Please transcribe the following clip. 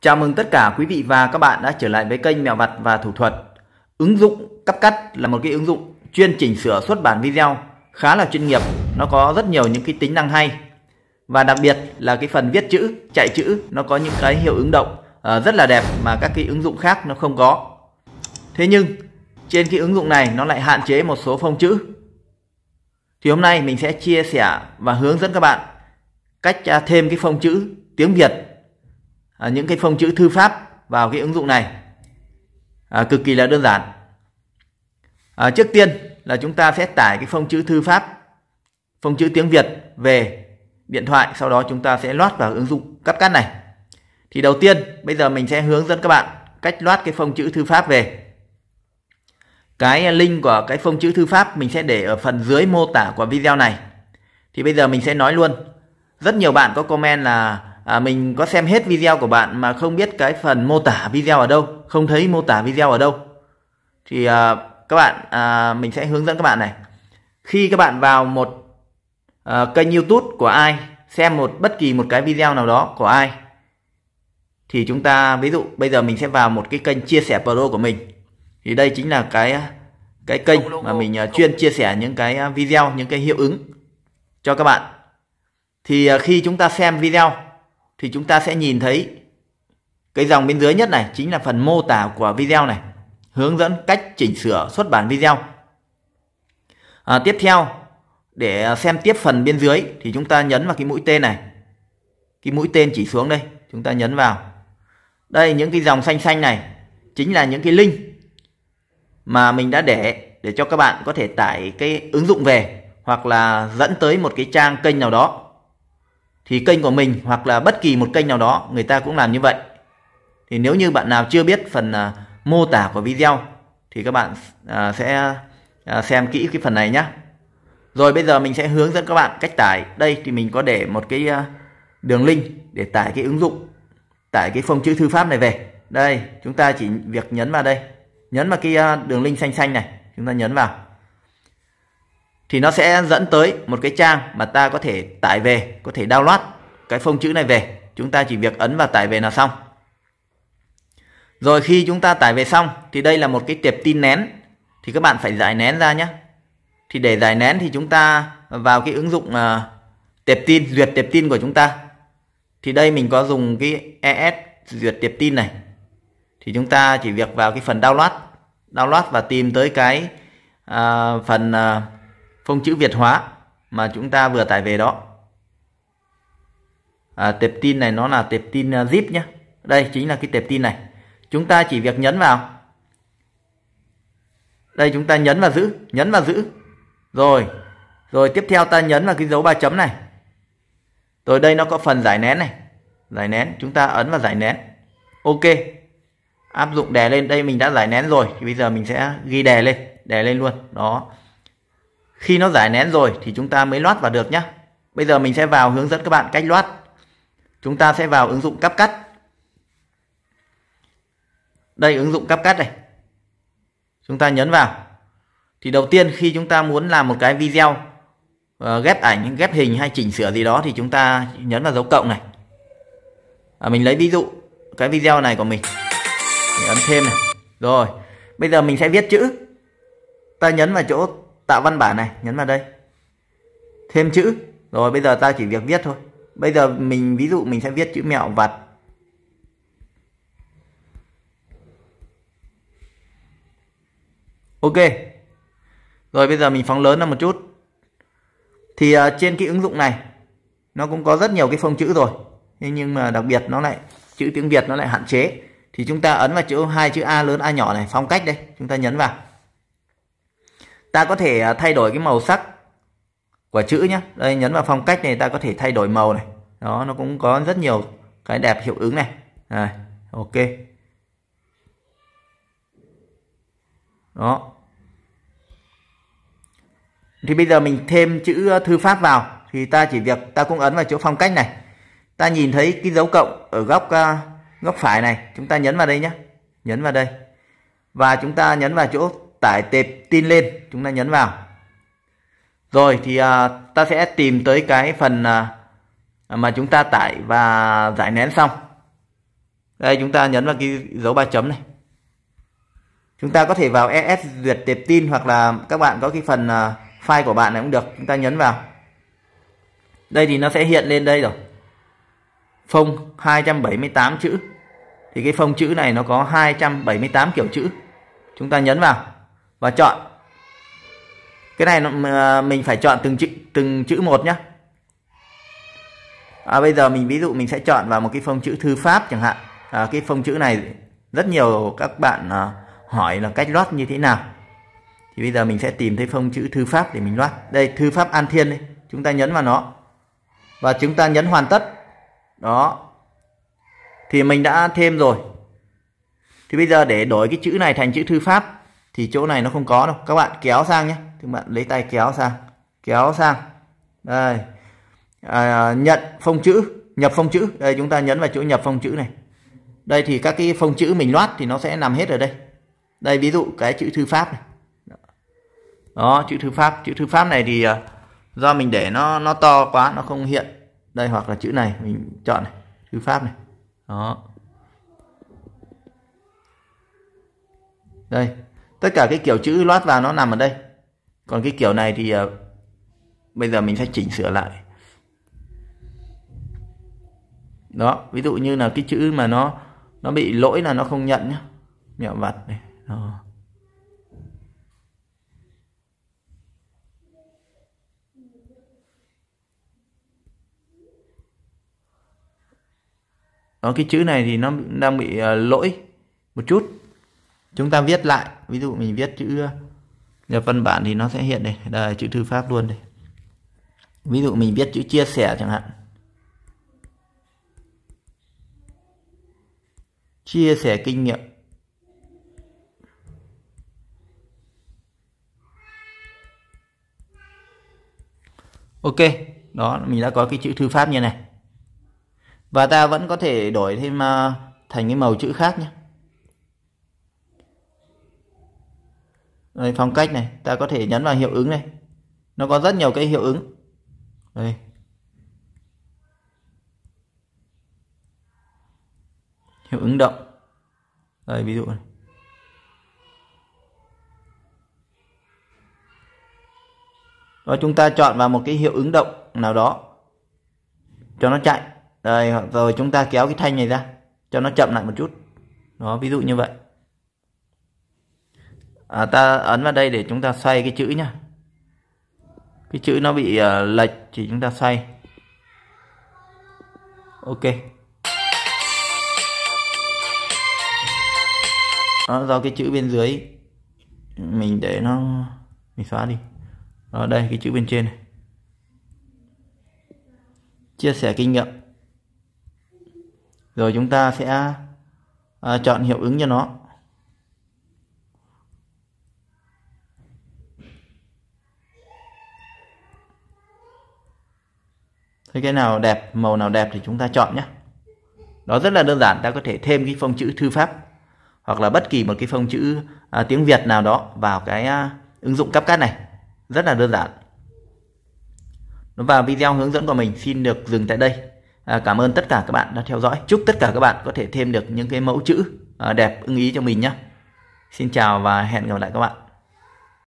Chào mừng tất cả quý vị và các bạn đã trở lại với kênh Mèo Vặt và Thủ Thuật. Ứng dụng CapCut là một cái ứng dụng chuyên chỉnh sửa xuất bản video khá là chuyên nghiệp, nó có rất nhiều những cái tính năng hay. Và đặc biệt là cái phần viết chữ, chạy chữ nó có những cái hiệu ứng động ờ, rất là đẹp mà các cái ứng dụng khác nó không có. Thế nhưng trên cái ứng dụng này nó lại hạn chế một số phông chữ. Thì hôm nay mình sẽ chia sẻ và hướng dẫn các bạn cách à, thêm cái phông chữ tiếng Việt À, những cái phông chữ thư pháp vào cái ứng dụng này à, cực kỳ là đơn giản à, trước tiên là chúng ta sẽ tải cái phông chữ thư pháp phông chữ tiếng Việt về điện thoại sau đó chúng ta sẽ loát vào ứng dụng cắt cắt này thì đầu tiên bây giờ mình sẽ hướng dẫn các bạn cách loát cái phông chữ thư pháp về cái link của cái phông chữ thư pháp mình sẽ để ở phần dưới mô tả của video này thì bây giờ mình sẽ nói luôn rất nhiều bạn có comment là à, mình có xem hết video của bạn mà không biết cái phần mô tả video ở đâu không thấy mô tả video ở đâu thì à, các bạn à, mình sẽ hướng dẫn các bạn này khi các bạn vào một à, kênh youtube của ai xem một bất kỳ một cái video nào đó của ai thì chúng ta ví dụ bây giờ mình sẽ vào một cái kênh chia sẻ pro của mình thì đây chính là cái à, cái kênh mà mình à, chuyên chia sẻ những cái à, video những cái hiệu ứng cho các bạn thì khi chúng ta xem video thì chúng ta sẽ nhìn thấy cái dòng bên dưới nhất này chính là phần mô tả của video này, hướng dẫn cách chỉnh sửa xuất bản video. À, tiếp theo, để xem tiếp phần bên dưới thì chúng ta nhấn vào cái mũi tên này. Cái mũi tên chỉ xuống đây, chúng ta nhấn vào. Đây những cái dòng xanh xanh này chính là những cái link mà mình đã để để cho các bạn có thể tải cái ứng dụng về hoặc là dẫn tới một cái trang kênh nào đó thì kênh của mình hoặc là bất kỳ một kênh nào đó người ta cũng làm như vậy. Thì nếu như bạn nào chưa biết phần à, mô tả của video thì các bạn à, sẽ à, xem kỹ cái phần này nhé. Rồi bây giờ mình sẽ hướng dẫn các bạn cách tải. Đây thì mình có để một cái à, đường link để tải cái ứng dụng, tải cái phông chữ thư pháp này về. Đây, chúng ta chỉ việc nhấn vào đây. Nhấn vào cái à, đường link xanh xanh này, chúng ta nhấn vào thì nó sẽ dẫn tới một cái trang mà ta có thể tải về có thể download cái phông chữ này về chúng ta chỉ việc ấn và tải về là xong rồi khi chúng ta tải về xong thì đây là một cái tiệp tin nén thì các bạn phải giải nén ra nhé thì để giải nén thì chúng ta vào cái ứng dụng uh, tiệp tin duyệt tiệp tin của chúng ta thì đây mình có dùng cái es duyệt tiệp tin này thì chúng ta chỉ việc vào cái phần download download và tìm tới cái uh, phần uh, phông chữ Việt hóa mà chúng ta vừa tải về đó. À, tệp tin này nó là tệp tin à, zip nhé. Đây chính là cái tệp tin này. Chúng ta chỉ việc nhấn vào. Đây chúng ta nhấn và giữ, nhấn và giữ. Rồi, rồi tiếp theo ta nhấn vào cái dấu ba chấm này. Rồi đây nó có phần giải nén này. Giải nén, chúng ta ấn vào giải nén. Ok. Áp dụng đè lên, đây mình đã giải nén rồi. Thì bây giờ mình sẽ ghi đè lên, đè lên luôn. Đó. Khi nó giải nén rồi thì chúng ta mới loát vào được nhé. Bây giờ mình sẽ vào hướng dẫn các bạn cách loát. Chúng ta sẽ vào ứng dụng cắp cắt. Đây ứng dụng cắp cắt này. Chúng ta nhấn vào. Thì đầu tiên khi chúng ta muốn làm một cái video uh, ghép ảnh, ghép hình hay chỉnh sửa gì đó thì chúng ta nhấn vào dấu cộng này. À, mình lấy ví dụ cái video này của mình. Mình ấn thêm này. Rồi. Bây giờ mình sẽ viết chữ. Ta nhấn vào chỗ tạo văn bản này nhấn vào đây thêm chữ rồi bây giờ ta chỉ việc viết thôi bây giờ mình ví dụ mình sẽ viết chữ mẹo vặt ok rồi bây giờ mình phóng lớn ra một chút thì uh, trên cái ứng dụng này nó cũng có rất nhiều cái phông chữ rồi nhưng mà đặc biệt nó lại chữ tiếng việt nó lại hạn chế thì chúng ta ấn vào chữ hai chữ a lớn a nhỏ này phong cách đây chúng ta nhấn vào ta có thể à, thay đổi cái màu sắc của chữ nhé đây nhấn vào phong cách này ta có thể thay đổi màu này đó nó cũng có rất nhiều cái đẹp hiệu ứng này à, ok đó thì bây giờ mình thêm chữ à, thư pháp vào thì ta chỉ việc ta cũng ấn vào chỗ phong cách này ta nhìn thấy cái dấu cộng ở góc à, góc phải này chúng ta nhấn vào đây nhé nhấn vào đây và chúng ta nhấn vào chỗ tải tệp tin lên chúng ta nhấn vào rồi thì à, ta sẽ tìm tới cái phần à, mà chúng ta tải và giải nén xong đây chúng ta nhấn vào cái dấu ba chấm này chúng ta có thể vào es duyệt tệp tin hoặc là các bạn có cái phần à, file của bạn này cũng được chúng ta nhấn vào đây thì nó sẽ hiện lên đây rồi phông 278 chữ thì cái phông chữ này nó có 278 kiểu chữ chúng ta nhấn vào và chọn cái này à, mình phải chọn từng chữ từng chữ một nhé à, bây giờ mình ví dụ mình sẽ chọn vào một cái phông chữ thư pháp chẳng hạn à, cái phông chữ này rất nhiều các bạn à, hỏi là cách lót như thế nào thì bây giờ mình sẽ tìm thấy phông chữ thư pháp để mình lót đây thư pháp an thiên đây. chúng ta nhấn vào nó và chúng ta nhấn hoàn tất đó thì mình đã thêm rồi thì bây giờ để đổi cái chữ này thành chữ thư pháp thì chỗ này nó không có đâu các bạn kéo sang nhé các bạn lấy tay kéo sang kéo sang đây à, nhận phông chữ nhập phông chữ đây chúng ta nhấn vào chỗ nhập phông chữ này đây thì các cái phông chữ mình loát thì nó sẽ nằm hết ở đây đây ví dụ cái chữ thư pháp này đó chữ thư pháp chữ thư pháp này thì à, do mình để nó nó to quá nó không hiện đây hoặc là chữ này mình chọn này thư pháp này đó đây tất cả cái kiểu chữ loát vào nó nằm ở đây còn cái kiểu này thì uh, bây giờ mình sẽ chỉnh sửa lại đó ví dụ như là cái chữ mà nó nó bị lỗi là nó không nhận nhá mẹo vặt này đó. đó cái chữ này thì nó đang bị uh, lỗi một chút chúng ta viết lại ví dụ mình viết chữ nhập văn bản thì nó sẽ hiện đây đây chữ thư pháp luôn đây ví dụ mình viết chữ chia sẻ chẳng hạn chia sẻ kinh nghiệm ok đó mình đã có cái chữ thư pháp như này và ta vẫn có thể đổi thêm à, thành cái màu chữ khác nhé đây, phong cách này ta có thể nhấn vào hiệu ứng này nó có rất nhiều cái hiệu ứng đây hiệu ứng động đây ví dụ này đó chúng ta chọn vào một cái hiệu ứng động nào đó cho nó chạy đây rồi chúng ta kéo cái thanh này ra cho nó chậm lại một chút đó ví dụ như vậy à, ta ấn vào đây để chúng ta xoay cái chữ nhá cái chữ nó bị uh, lệch thì chúng ta xoay ok đó, do cái chữ bên dưới mình để nó mình xóa đi đó đây cái chữ bên trên này chia sẻ kinh nghiệm rồi chúng ta sẽ à, chọn hiệu ứng cho nó thấy cái nào đẹp màu nào đẹp thì chúng ta chọn nhé đó rất là đơn giản ta có thể thêm cái phông chữ thư pháp hoặc là bất kỳ một cái phông chữ à, tiếng việt nào đó vào cái à, ứng dụng CapCut này rất là đơn giản và video hướng dẫn của mình xin được dừng tại đây à, cảm ơn tất cả các bạn đã theo dõi chúc tất cả các bạn có thể thêm được những cái mẫu chữ à, đẹp ưng ý cho mình nhé xin chào và hẹn gặp lại các bạn